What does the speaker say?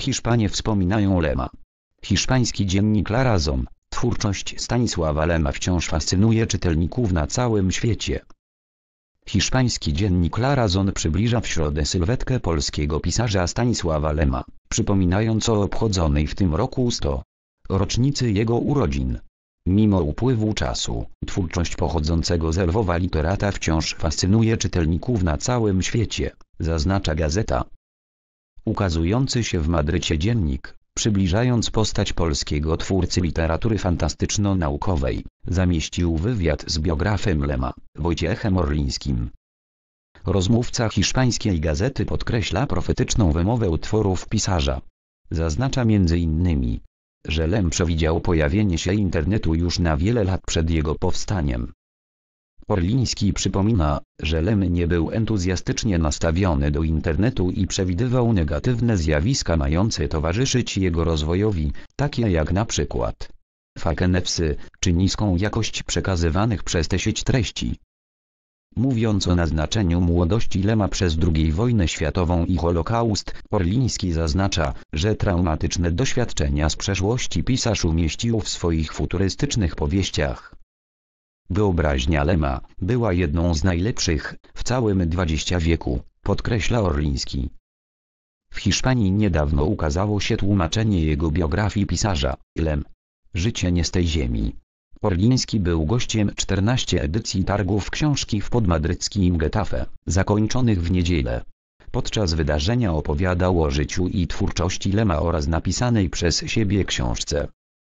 Hiszpanie wspominają Lema. Hiszpański dziennik La Razón, twórczość Stanisława Lema wciąż fascynuje czytelników na całym świecie. Hiszpański dziennik La Razón przybliża w środę sylwetkę polskiego pisarza Stanisława Lema, przypominając o obchodzonej w tym roku 100. rocznicy jego urodzin. Mimo upływu czasu, twórczość pochodzącego z Lwowa literata wciąż fascynuje czytelników na całym świecie, zaznacza gazeta ukazujący się w Madrycie dziennik, przybliżając postać polskiego twórcy literatury fantastyczno-naukowej, zamieścił wywiad z biografem Lema, Wojciechem Orlińskim. Rozmówca hiszpańskiej gazety podkreśla profetyczną wymowę utworów pisarza. Zaznacza m.in., że Lem przewidział pojawienie się internetu już na wiele lat przed jego powstaniem. Orliński przypomina, że Lem nie był entuzjastycznie nastawiony do internetu i przewidywał negatywne zjawiska mające towarzyszyć jego rozwojowi, takie jak na przykład fakenepsy, czy niską jakość przekazywanych przez tę sieć treści. Mówiąc o naznaczeniu młodości Lema przez II wojnę światową i Holokaust, Orliński zaznacza, że traumatyczne doświadczenia z przeszłości pisarz umieścił w swoich futurystycznych powieściach. Wyobraźnia Lema była jedną z najlepszych w całym XX wieku, podkreśla Orliński. W Hiszpanii niedawno ukazało się tłumaczenie jego biografii pisarza, Lem. Życie nie z tej ziemi. Orliński był gościem 14 edycji targów książki w podmadryckim Getafe, zakończonych w niedzielę. Podczas wydarzenia opowiadał o życiu i twórczości Lema oraz napisanej przez siebie książce.